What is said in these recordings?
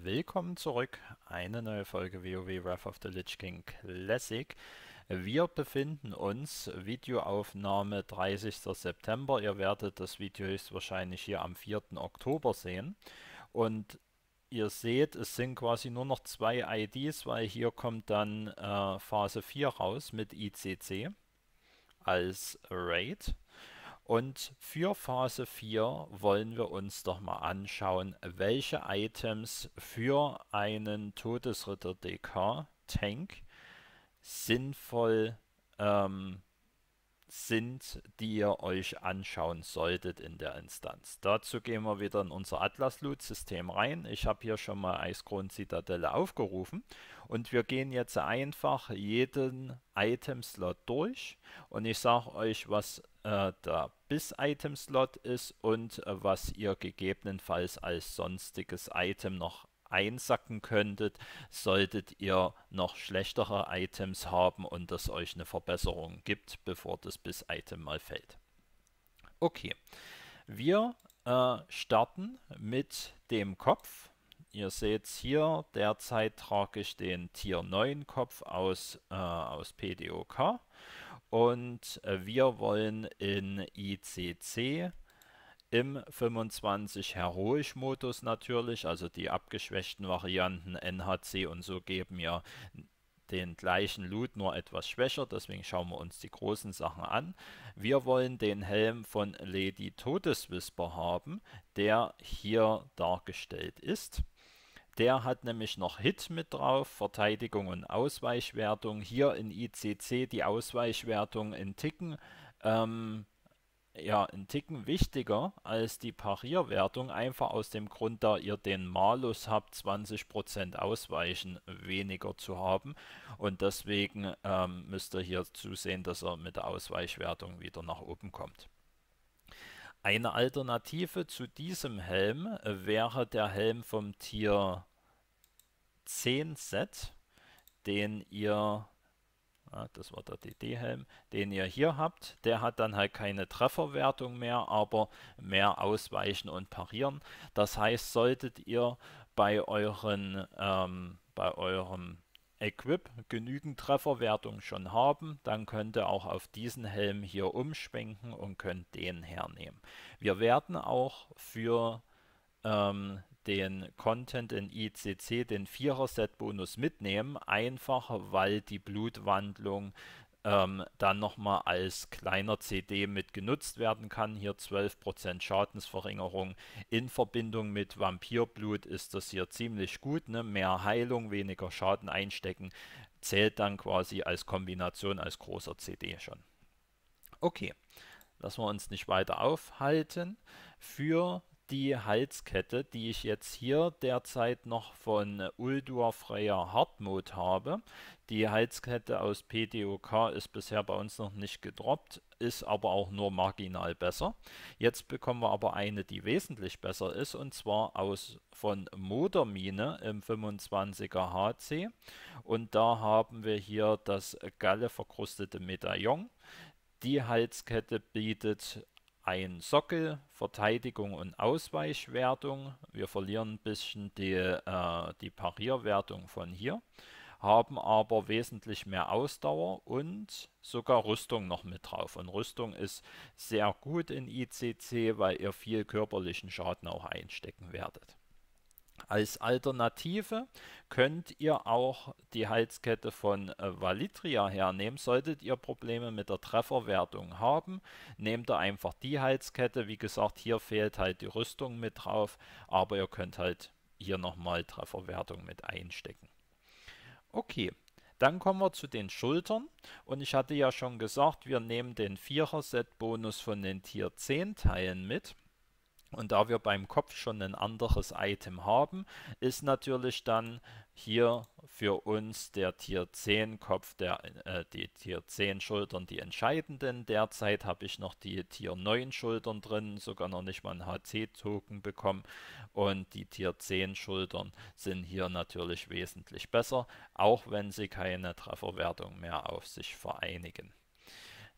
Willkommen zurück. Eine neue Folge WoW Wrath of the Lich King Classic. Wir befinden uns, Videoaufnahme 30. September. Ihr werdet das Video höchstwahrscheinlich hier am 4. Oktober sehen. Und ihr seht, es sind quasi nur noch zwei IDs, weil hier kommt dann äh, Phase 4 raus mit ICC als Raid. Und für Phase 4 wollen wir uns doch mal anschauen, welche Items für einen Todesritter DK Tank sinnvoll ähm, sind, die ihr euch anschauen solltet in der Instanz. Dazu gehen wir wieder in unser Atlas-Loot-System rein. Ich habe hier schon mal Eiskron-Zitadelle aufgerufen und wir gehen jetzt einfach jeden Item-Slot durch und ich sage euch, was äh, der Bis-Item-Slot ist und äh, was ihr gegebenenfalls als sonstiges Item noch einsacken könntet, solltet ihr noch schlechtere Items haben und es euch eine Verbesserung gibt, bevor das Bis-Item mal fällt. Okay, wir äh, starten mit dem Kopf. Ihr seht es hier, derzeit trage ich den Tier 9 Kopf aus, äh, aus PDOK und äh, wir wollen in ICC im 25 Heroisch-Modus natürlich, also die abgeschwächten Varianten NHC und so geben ja den gleichen Loot, nur etwas schwächer, deswegen schauen wir uns die großen Sachen an. Wir wollen den Helm von Lady Todeswhisper haben, der hier dargestellt ist. Der hat nämlich noch Hit mit drauf, Verteidigung und Ausweichwertung. Hier in ICC die Ausweichwertung in Ticken. Ähm, eher einen Ticken wichtiger als die Parierwertung, einfach aus dem Grund, da ihr den Malus habt, 20% Ausweichen weniger zu haben. Und deswegen ähm, müsst ihr hier zusehen, dass er mit der Ausweichwertung wieder nach oben kommt. Eine Alternative zu diesem Helm äh, wäre der Helm vom Tier 10 Set, den ihr ja, das war der DD-Helm, den ihr hier habt. Der hat dann halt keine Trefferwertung mehr, aber mehr Ausweichen und Parieren. Das heißt, solltet ihr bei, euren, ähm, bei eurem Equip genügend Trefferwertung schon haben, dann könnt ihr auch auf diesen Helm hier umschwenken und könnt den hernehmen. Wir werden auch für ähm, den Content in ICC, den Vierer-Set-Bonus mitnehmen, einfach weil die Blutwandlung ähm, dann nochmal als kleiner CD mit genutzt werden kann. Hier 12% Schadensverringerung. In Verbindung mit Vampirblut ist das hier ziemlich gut. Ne? Mehr Heilung, weniger Schaden einstecken zählt dann quasi als Kombination, als großer CD schon. Okay, lassen wir uns nicht weiter aufhalten. Für die Halskette, die ich jetzt hier derzeit noch von Uldur Freier Hartmut habe. Die Halskette aus PDOK ist bisher bei uns noch nicht gedroppt, ist aber auch nur marginal besser. Jetzt bekommen wir aber eine, die wesentlich besser ist, und zwar aus von Modermine im 25er HC. Und da haben wir hier das Galle verkrustete Medaillon. Die Halskette bietet ein Sockel, Verteidigung und Ausweichwertung. Wir verlieren ein bisschen die, äh, die Parierwertung von hier, haben aber wesentlich mehr Ausdauer und sogar Rüstung noch mit drauf. Und Rüstung ist sehr gut in ICC, weil ihr viel körperlichen Schaden auch einstecken werdet. Als Alternative könnt ihr auch die Halskette von äh, Valitria hernehmen. Solltet ihr Probleme mit der Trefferwertung haben, nehmt ihr einfach die Halskette. Wie gesagt, hier fehlt halt die Rüstung mit drauf, aber ihr könnt halt hier nochmal Trefferwertung mit einstecken. Okay. Dann kommen wir zu den Schultern und ich hatte ja schon gesagt, wir nehmen den Vierer-Set-Bonus von den Tier 10 Teilen mit. Und da wir beim Kopf schon ein anderes Item haben, ist natürlich dann hier für uns der Tier 10 Kopf, der, äh, die Tier 10 Schultern die entscheidenden. Derzeit habe ich noch die Tier 9 Schultern drin, sogar noch nicht mal ein HC-Token bekommen. Und die Tier 10 Schultern sind hier natürlich wesentlich besser, auch wenn sie keine Trefferwertung mehr auf sich vereinigen.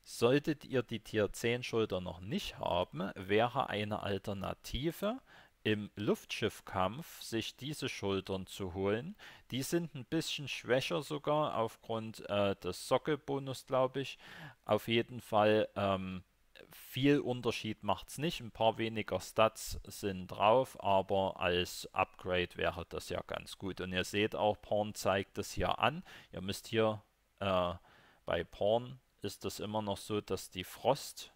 Solltet ihr die Tier 10 Schulter noch nicht haben, wäre eine Alternative, im Luftschiffkampf sich diese Schultern zu holen. Die sind ein bisschen schwächer sogar aufgrund äh, des Sockelbonus, glaube ich. Auf jeden Fall ähm, viel Unterschied macht's nicht. Ein paar weniger Stats sind drauf, aber als Upgrade wäre das ja ganz gut. Und ihr seht auch, Porn zeigt das hier an. Ihr müsst hier äh, bei Porn ist es immer noch so, dass die Frost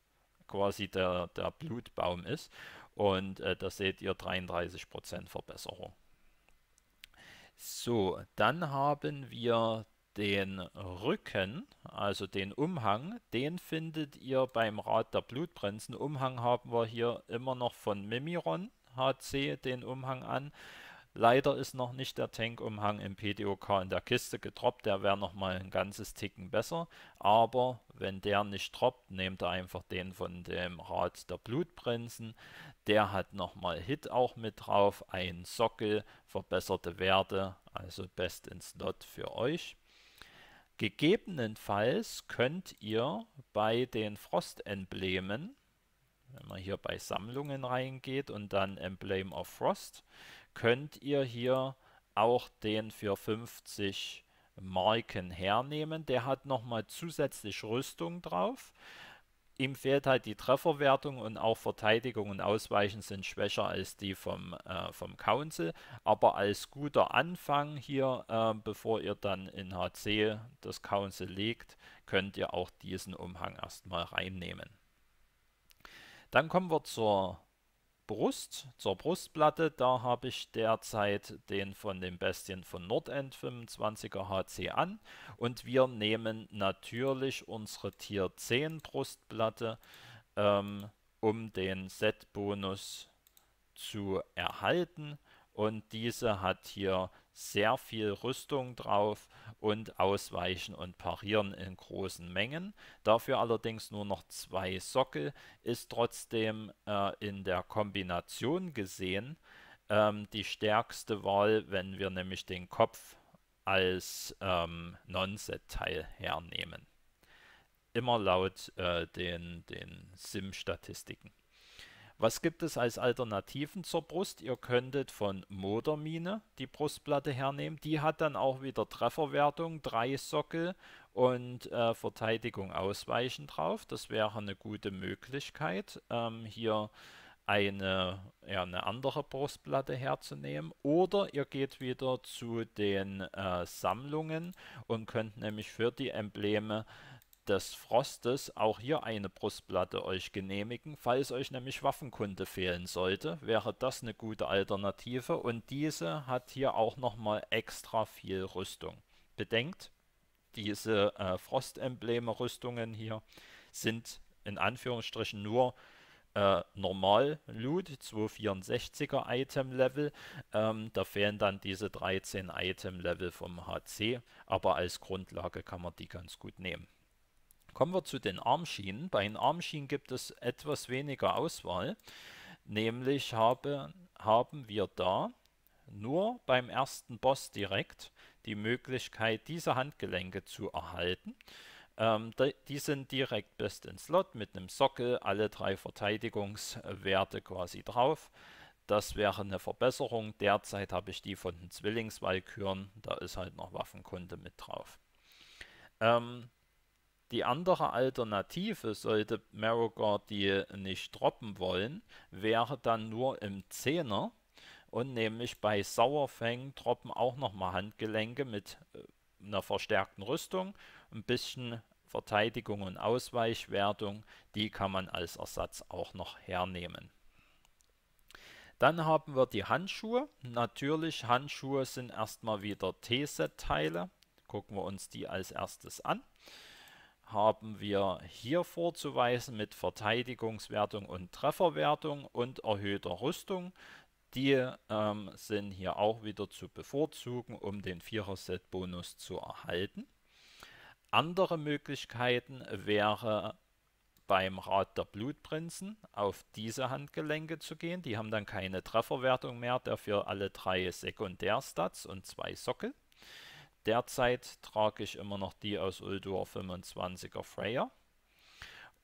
quasi der, der Blutbaum ist. Und äh, da seht ihr 33% Verbesserung. So, dann haben wir den Rücken, also den Umhang, den findet ihr beim Rad der Blutbremsen. Umhang haben wir hier immer noch von Mimiron HC, den Umhang an. Leider ist noch nicht der Tankumhang im PDOK in der Kiste getroppt, der wäre nochmal ein ganzes Ticken besser, aber wenn der nicht droppt, nehmt ihr einfach den von dem Rat der Blutprinzen, der hat nochmal Hit auch mit drauf, ein Sockel, verbesserte Werte, also best in Slot für euch. Gegebenenfalls könnt ihr bei den Frost-Emblemen, wenn man hier bei Sammlungen reingeht und dann Emblem of Frost, könnt ihr hier auch den für 50 Marken hernehmen. Der hat nochmal zusätzlich Rüstung drauf. Ihm fehlt halt die Trefferwertung und auch Verteidigung und Ausweichen sind schwächer als die vom, äh, vom Council. Aber als guter Anfang hier, äh, bevor ihr dann in HC das Council legt, könnt ihr auch diesen Umhang erstmal reinnehmen. Dann kommen wir zur Brust, zur Brustplatte, da habe ich derzeit den von den Bestien von Nordend 25er HC an und wir nehmen natürlich unsere Tier 10 Brustplatte, ähm, um den Set-Bonus zu erhalten und diese hat hier sehr viel Rüstung drauf und Ausweichen und Parieren in großen Mengen. Dafür allerdings nur noch zwei Sockel, ist trotzdem äh, in der Kombination gesehen ähm, die stärkste Wahl, wenn wir nämlich den Kopf als ähm, Non-Set-Teil hernehmen. Immer laut äh, den, den SIM-Statistiken. Was gibt es als Alternativen zur Brust? Ihr könntet von Modermine die Brustplatte hernehmen. Die hat dann auch wieder Trefferwertung, drei Sockel und äh, Verteidigung ausweichen drauf. Das wäre eine gute Möglichkeit, ähm, hier eine, ja, eine andere Brustplatte herzunehmen. Oder ihr geht wieder zu den äh, Sammlungen und könnt nämlich für die Embleme des Frostes auch hier eine Brustplatte euch genehmigen, falls euch nämlich Waffenkunde fehlen sollte, wäre das eine gute Alternative und diese hat hier auch nochmal extra viel Rüstung. Bedenkt, diese äh, Frostembleme-Rüstungen hier sind in Anführungsstrichen nur äh, normal Loot, 264er Item Level. Ähm, da fehlen dann diese 13 Item Level vom HC, aber als Grundlage kann man die ganz gut nehmen. Kommen wir zu den Armschienen. Bei den Armschienen gibt es etwas weniger Auswahl. Nämlich habe, haben wir da nur beim ersten Boss direkt die Möglichkeit, diese Handgelenke zu erhalten. Ähm, die sind direkt best in Slot mit einem Sockel, alle drei Verteidigungswerte quasi drauf. Das wäre eine Verbesserung. Derzeit habe ich die von den Zwillingswalküren, da ist halt noch Waffenkunde mit drauf. Ähm, die andere Alternative, sollte Marogard die nicht droppen wollen, wäre dann nur im Zehner und nämlich bei Sauerfängen droppen auch nochmal Handgelenke mit äh, einer verstärkten Rüstung, ein bisschen Verteidigung und Ausweichwertung, die kann man als Ersatz auch noch hernehmen. Dann haben wir die Handschuhe. Natürlich, Handschuhe sind erstmal wieder T-Set-Teile. Gucken wir uns die als erstes an haben wir hier vorzuweisen mit Verteidigungswertung und Trefferwertung und erhöhter Rüstung. Die ähm, sind hier auch wieder zu bevorzugen, um den Vierer-Set-Bonus zu erhalten. Andere Möglichkeiten wäre beim Rat der Blutprinzen auf diese Handgelenke zu gehen. Die haben dann keine Trefferwertung mehr, dafür alle drei Sekundärstats und zwei Sockel. Derzeit trage ich immer noch die aus Uldor 25er Freya.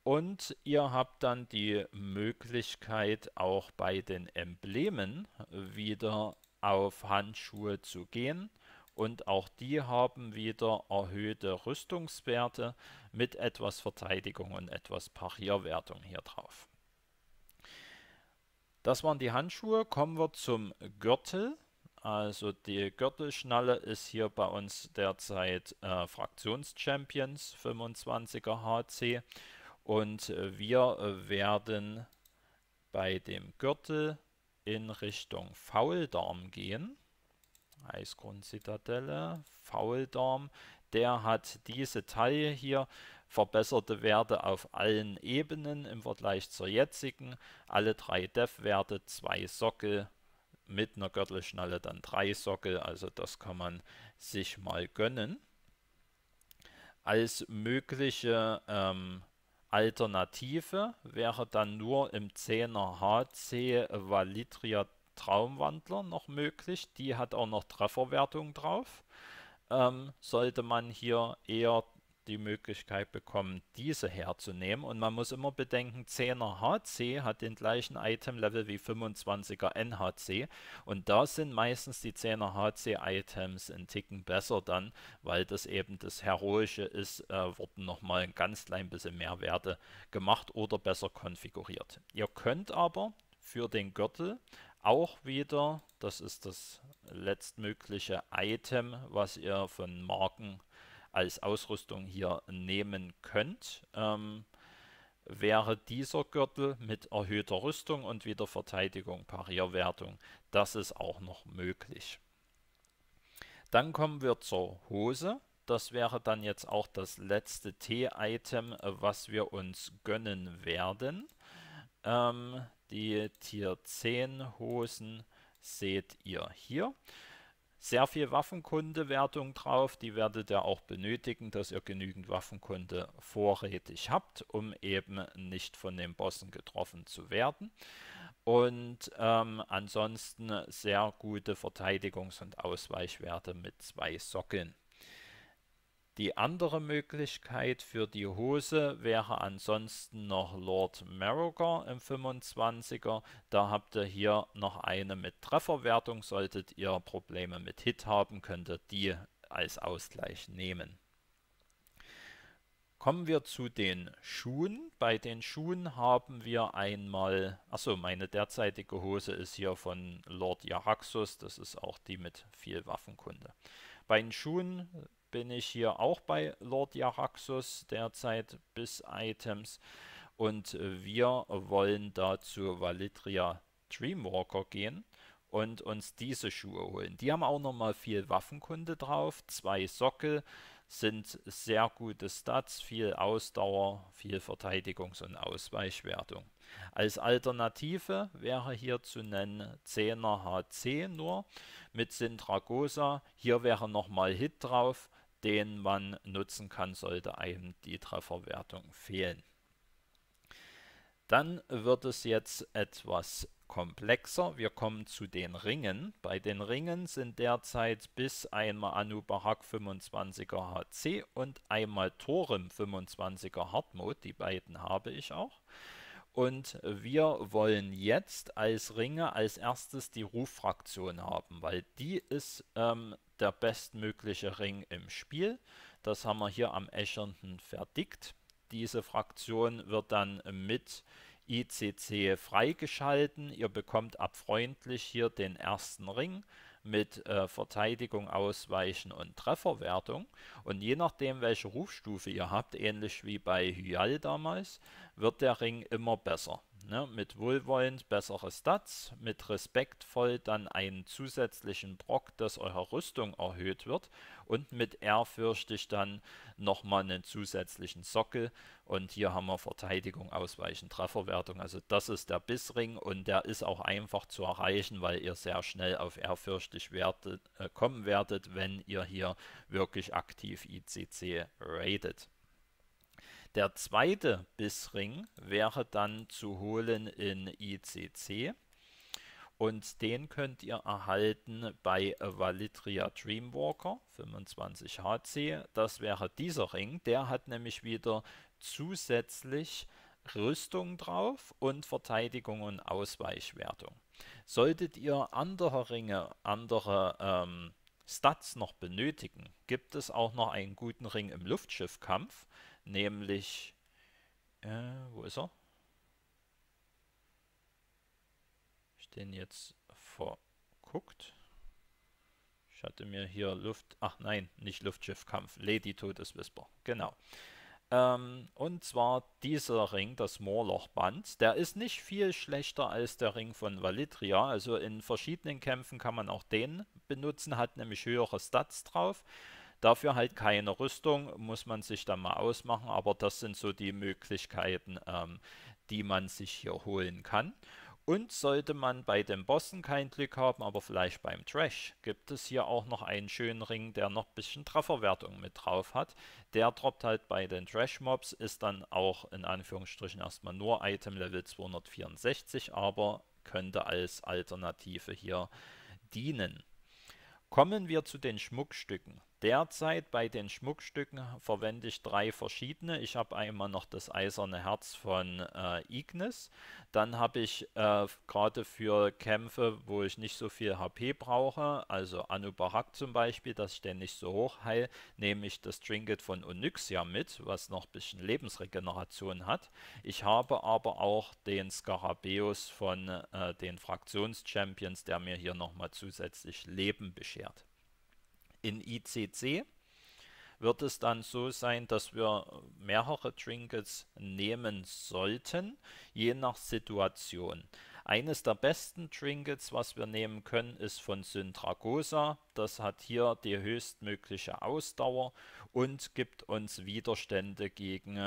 Und ihr habt dann die Möglichkeit, auch bei den Emblemen wieder auf Handschuhe zu gehen. Und auch die haben wieder erhöhte Rüstungswerte mit etwas Verteidigung und etwas Parierwertung hier drauf. Das waren die Handschuhe. Kommen wir zum Gürtel. Also die Gürtelschnalle ist hier bei uns derzeit äh, Fraktionschampions 25er HC und äh, wir äh, werden bei dem Gürtel in Richtung Fauldarm gehen. Eisgrundzitadelle, Fauldarm, der hat diese Taille hier verbesserte Werte auf allen Ebenen im Vergleich zur jetzigen, alle drei Dev-Werte, zwei Sockel mit einer Gürtelschnalle dann drei Sockel, also das kann man sich mal gönnen. Als mögliche ähm, Alternative wäre dann nur im 10er HC Valitria Traumwandler noch möglich. Die hat auch noch Trefferwertung drauf. Ähm, sollte man hier eher die Möglichkeit bekommen, diese herzunehmen. Und man muss immer bedenken, 10er HC hat den gleichen Item-Level wie 25er NHC. Und da sind meistens die 10er HC-Items in Ticken besser dann, weil das eben das Heroische ist, äh, wurden nochmal ein ganz klein bisschen mehr Werte gemacht oder besser konfiguriert. Ihr könnt aber für den Gürtel auch wieder, das ist das letztmögliche Item, was ihr von Marken als Ausrüstung hier nehmen könnt, ähm, wäre dieser Gürtel mit erhöhter Rüstung und wieder Verteidigung, Parierwertung, das ist auch noch möglich. Dann kommen wir zur Hose. Das wäre dann jetzt auch das letzte T-Item, was wir uns gönnen werden. Ähm, die Tier 10 Hosen seht ihr hier sehr viel Waffenkundewertung drauf. Die werdet ihr auch benötigen, dass ihr genügend Waffenkunde vorrätig habt, um eben nicht von den Bossen getroffen zu werden. Und ähm, ansonsten sehr gute Verteidigungs- und Ausweichwerte mit zwei Sockeln. Die andere Möglichkeit für die Hose wäre ansonsten noch Lord Marroger im 25er. Da habt ihr hier noch eine mit Trefferwertung. Solltet ihr Probleme mit Hit haben, könnt ihr die als Ausgleich nehmen. Kommen wir zu den Schuhen. Bei den Schuhen haben wir einmal, achso, meine derzeitige Hose ist hier von Lord Jaraxus, das ist auch die mit viel Waffenkunde. Bei den Schuhen bin ich hier auch bei Lord Jaraxus derzeit bis Items und äh, wir wollen dazu Valitria Dreamwalker gehen und uns diese Schuhe holen. Die haben auch nochmal viel Waffenkunde drauf, zwei Sockel, sind sehr gute Stats, viel Ausdauer, viel Verteidigungs- und Ausweichwertung. Als Alternative wäre hier zu nennen 10er HC nur mit Sintragosa. Hier wäre nochmal Hit drauf, den man nutzen kann, sollte einem die Trefferwertung fehlen. Dann wird es jetzt etwas komplexer. Wir kommen zu den Ringen. Bei den Ringen sind derzeit bis einmal Anubahak 25er HC und einmal Thorim 25er Hardmode. Die beiden habe ich auch. Und wir wollen jetzt als Ringe als erstes die Ruffraktion haben, weil die ist ähm, der bestmögliche Ring im Spiel. Das haben wir hier am Eschernden verdickt. Diese Fraktion wird dann mit ICC freigeschalten. Ihr bekommt ab freundlich hier den ersten Ring mit äh, Verteidigung, Ausweichen und Trefferwertung. Und je nachdem, welche Rufstufe ihr habt, ähnlich wie bei Hyal damals, wird der Ring immer besser. Ne? Mit wohlwollend bessere Stats, mit respektvoll dann einen zusätzlichen Brock, dass eure Rüstung erhöht wird und mit ehrfürchtig dann nochmal einen zusätzlichen Sockel und hier haben wir Verteidigung, Ausweichen, Trefferwertung. Also das ist der Bissring und der ist auch einfach zu erreichen, weil ihr sehr schnell auf ehrfürchtig werdet, äh, kommen werdet, wenn ihr hier wirklich aktiv ICC raidet. Der zweite Bissring wäre dann zu holen in ICC und den könnt ihr erhalten bei Valitria Dreamwalker 25HC. Das wäre dieser Ring, der hat nämlich wieder zusätzlich Rüstung drauf und Verteidigung und Ausweichwertung. Solltet ihr andere Ringe, andere ähm, Stats noch benötigen, gibt es auch noch einen guten Ring im Luftschiffkampf nämlich, äh, wo ist er? Ich den jetzt verguckt. Ich hatte mir hier Luft, ach nein, nicht Luftschiffkampf, Lady Todeswisper, genau. Ähm, und zwar dieser Ring, das Moorlochband, der ist nicht viel schlechter als der Ring von Valitria, also in verschiedenen Kämpfen kann man auch den benutzen, hat nämlich höhere Stats drauf. Dafür halt keine Rüstung, muss man sich dann mal ausmachen, aber das sind so die Möglichkeiten, ähm, die man sich hier holen kann. Und sollte man bei den Bossen kein Glück haben, aber vielleicht beim Trash, gibt es hier auch noch einen schönen Ring, der noch ein bisschen Trefferwertung mit drauf hat. Der droppt halt bei den Trash-Mobs, ist dann auch in Anführungsstrichen erstmal nur Item Level 264, aber könnte als Alternative hier dienen. Kommen wir zu den Schmuckstücken. Derzeit bei den Schmuckstücken verwende ich drei verschiedene. Ich habe einmal noch das eiserne Herz von äh, Ignis. Dann habe ich äh, gerade für Kämpfe, wo ich nicht so viel HP brauche, also Anubarak zum Beispiel, dass ich den nicht so hoch heile, nehme ich das Trinket von Onyxia mit, was noch ein bisschen Lebensregeneration hat. Ich habe aber auch den Skarabäus von äh, den Fraktionschampions, der mir hier nochmal zusätzlich Leben beschert in ICC wird es dann so sein, dass wir mehrere Trinkets nehmen sollten, je nach Situation. Eines der besten Trinkets, was wir nehmen können, ist von Syntragosa. Das hat hier die höchstmögliche Ausdauer und gibt uns Widerstände gegen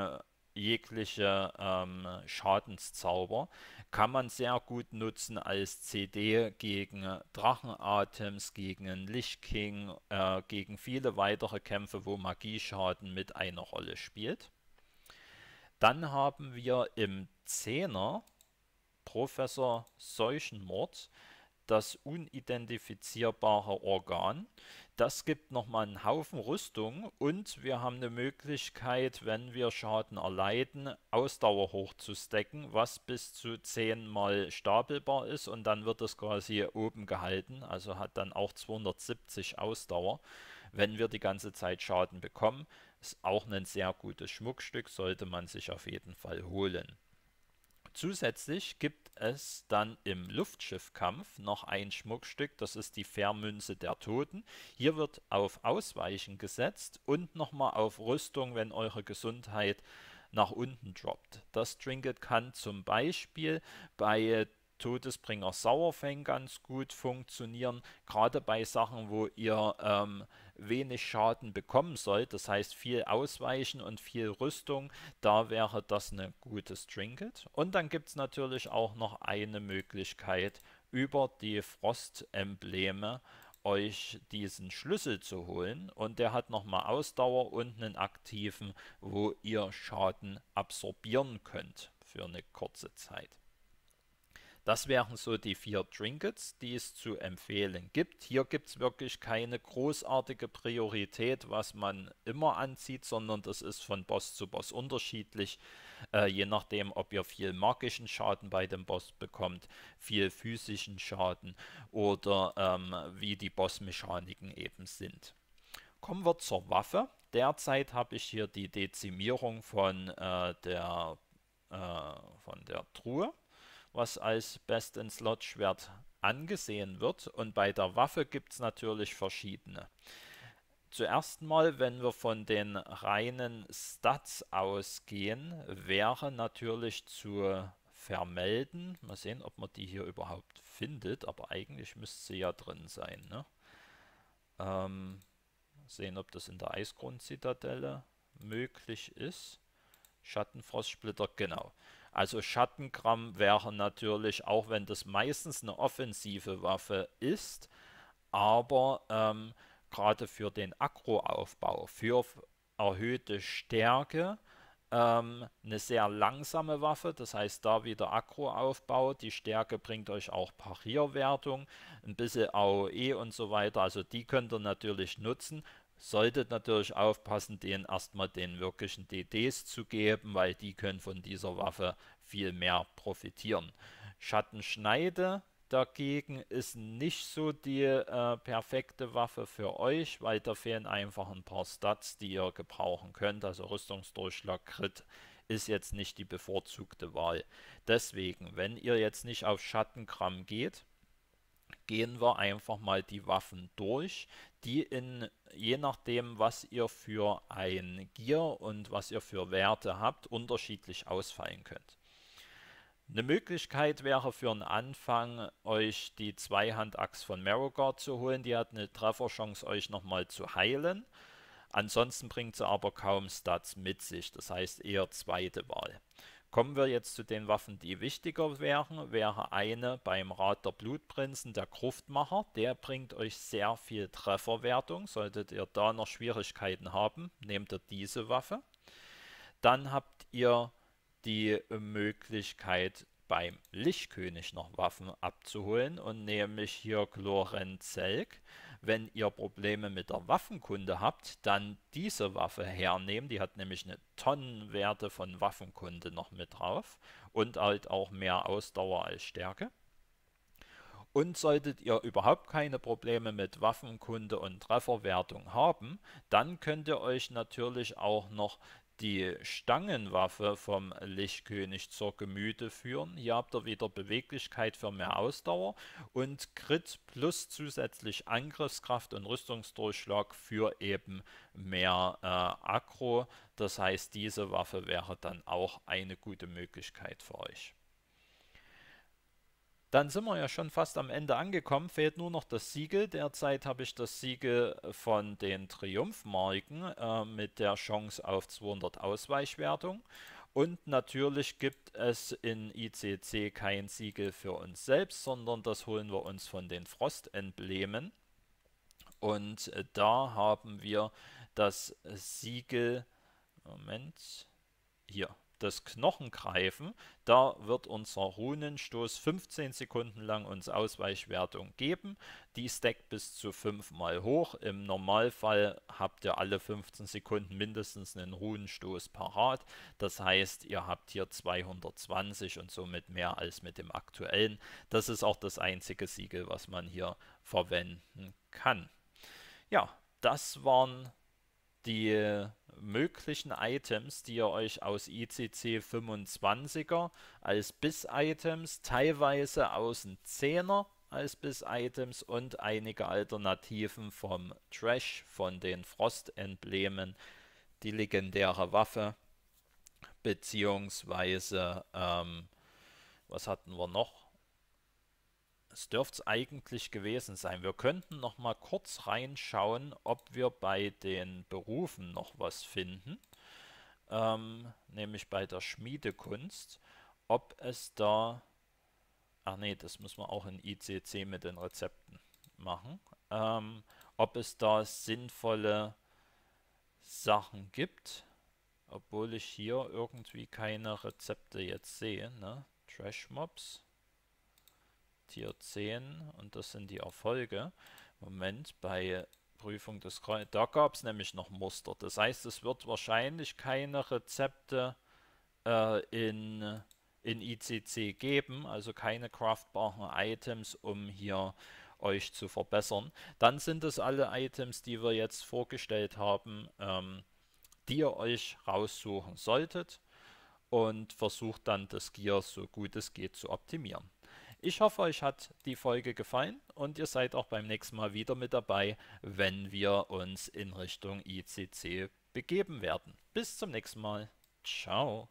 jegliche ähm, Schadenszauber kann man sehr gut nutzen als CD gegen Drachenatems, gegen einen Lich King, äh, gegen viele weitere Kämpfe, wo Magieschaden mit einer Rolle spielt. Dann haben wir im Zehner Professor Seuchenmord, das unidentifizierbare Organ. Das gibt nochmal einen Haufen Rüstung und wir haben eine Möglichkeit, wenn wir Schaden erleiden, Ausdauer hoch zu stacken, was bis zu 10 mal stapelbar ist und dann wird das quasi oben gehalten, also hat dann auch 270 Ausdauer, wenn wir die ganze Zeit Schaden bekommen. Ist auch ein sehr gutes Schmuckstück, sollte man sich auf jeden Fall holen. Zusätzlich gibt es dann im Luftschiffkampf noch ein Schmuckstück, das ist die Fährmünze der Toten. Hier wird auf Ausweichen gesetzt und nochmal auf Rüstung, wenn eure Gesundheit nach unten droppt. Das Trinket kann zum Beispiel bei Todesbringer Sauerfang ganz gut funktionieren, gerade bei Sachen, wo ihr ähm, wenig Schaden bekommen sollt, das heißt viel Ausweichen und viel Rüstung, da wäre das ein gutes Trinket. Und dann gibt es natürlich auch noch eine Möglichkeit, über die Frostembleme euch diesen Schlüssel zu holen und der hat nochmal Ausdauer und einen aktiven, wo ihr Schaden absorbieren könnt für eine kurze Zeit. Das wären so die vier Trinkets, die es zu empfehlen gibt. Hier gibt es wirklich keine großartige Priorität, was man immer anzieht, sondern das ist von Boss zu Boss unterschiedlich, äh, je nachdem, ob ihr viel magischen Schaden bei dem Boss bekommt, viel physischen Schaden oder ähm, wie die Bossmechaniken eben sind. Kommen wir zur Waffe. Derzeit habe ich hier die Dezimierung von, äh, der, äh, von der Truhe was als Best-in-Slot-Schwert angesehen wird. Und bei der Waffe gibt es natürlich verschiedene. Zuerst mal, wenn wir von den reinen Stats ausgehen, wäre natürlich zu vermelden. Mal sehen, ob man die hier überhaupt findet, aber eigentlich müsste sie ja drin sein. Ne? Ähm, sehen, ob das in der Eisgrundzitadelle möglich ist. Schattenfrostsplitter, genau. Also Schattenkram wäre natürlich, auch wenn das meistens eine offensive Waffe ist, aber ähm, gerade für den Agroaufbau, für erhöhte Stärke, ähm, eine sehr langsame Waffe, das heißt da wieder Agroaufbau, die Stärke bringt euch auch Parierwertung, ein bisschen AOE und so weiter, also die könnt ihr natürlich nutzen solltet natürlich aufpassen, denen erstmal den wirklichen DDs zu geben, weil die können von dieser Waffe viel mehr profitieren. Schattenschneide dagegen ist nicht so die äh, perfekte Waffe für euch, weil da fehlen einfach ein paar Stats, die ihr gebrauchen könnt. Also Rüstungsdurchschlag, Crit ist jetzt nicht die bevorzugte Wahl. Deswegen, wenn ihr jetzt nicht auf Schattenkram geht, gehen wir einfach mal die Waffen durch, die in, je nachdem, was ihr für ein Gear und was ihr für Werte habt, unterschiedlich ausfallen könnt. Eine Möglichkeit wäre für einen Anfang, euch die Zweihandachs von Marogard zu holen. Die hat eine Trefferchance, euch nochmal zu heilen. Ansonsten bringt sie aber kaum Stats mit sich, das heißt eher zweite Wahl. Kommen wir jetzt zu den Waffen, die wichtiger wären, wäre eine beim Rat der Blutprinzen der Gruftmacher. Der bringt euch sehr viel Trefferwertung. Solltet ihr da noch Schwierigkeiten haben, nehmt ihr diese Waffe. Dann habt ihr die Möglichkeit, beim Lichtkönig noch Waffen abzuholen und nämlich hier Glorenzelk wenn ihr Probleme mit der Waffenkunde habt, dann diese Waffe hernehmen. Die hat nämlich eine Tonnenwerte von Waffenkunde noch mit drauf und halt auch mehr Ausdauer als Stärke. Und solltet ihr überhaupt keine Probleme mit Waffenkunde und Trefferwertung haben, dann könnt ihr euch natürlich auch noch die Stangenwaffe vom Lichtkönig zur Gemüte führen. Hier habt ihr wieder Beweglichkeit für mehr Ausdauer und Crit plus zusätzlich Angriffskraft und Rüstungsdurchschlag für eben mehr äh, Aggro. Das heißt, diese Waffe wäre dann auch eine gute Möglichkeit für euch. Dann sind wir ja schon fast am Ende angekommen, fehlt nur noch das Siegel. Derzeit habe ich das Siegel von den Triumphmarken äh, mit der Chance auf 200 Ausweichwertung. Und natürlich gibt es in ICC kein Siegel für uns selbst, sondern das holen wir uns von den Frostemblemen. Und äh, da haben wir das Siegel, Moment, hier, das Knochengreifen, da wird unser Runenstoß 15 Sekunden lang uns Ausweichwertung geben. Die stackt bis zu 5 mal hoch. Im Normalfall habt ihr alle 15 Sekunden mindestens einen Runenstoß parat. Das heißt, ihr habt hier 220 und somit mehr als mit dem aktuellen. Das ist auch das einzige Siegel, was man hier verwenden kann. Ja, das waren die möglichen Items, die ihr euch aus ICC 25er als BIS-Items, teilweise aus dem 10er als BIS-Items und einige Alternativen vom Trash, von den Frost-Emblemen, die legendäre Waffe, beziehungsweise, ähm, was hatten wir noch? Es dürfte es eigentlich gewesen sein. Wir könnten noch mal kurz reinschauen, ob wir bei den Berufen noch was finden. Ähm, nämlich bei der Schmiedekunst. Ob es da... Ach nee, das muss man auch in ICC mit den Rezepten machen. Ähm, ob es da sinnvolle Sachen gibt. Obwohl ich hier irgendwie keine Rezepte jetzt sehe. Ne? Trash Mobs. Tier10 und das sind die Erfolge. Moment, bei Prüfung des Kreuz, da gab es nämlich noch Muster. Das heißt, es wird wahrscheinlich keine Rezepte äh, in, in ICC geben, also keine craftbaren Items, um hier euch zu verbessern. Dann sind es alle Items, die wir jetzt vorgestellt haben, ähm, die ihr euch raussuchen solltet und versucht dann das Gear so gut es geht zu optimieren. Ich hoffe, euch hat die Folge gefallen und ihr seid auch beim nächsten Mal wieder mit dabei, wenn wir uns in Richtung ICC begeben werden. Bis zum nächsten Mal. Ciao.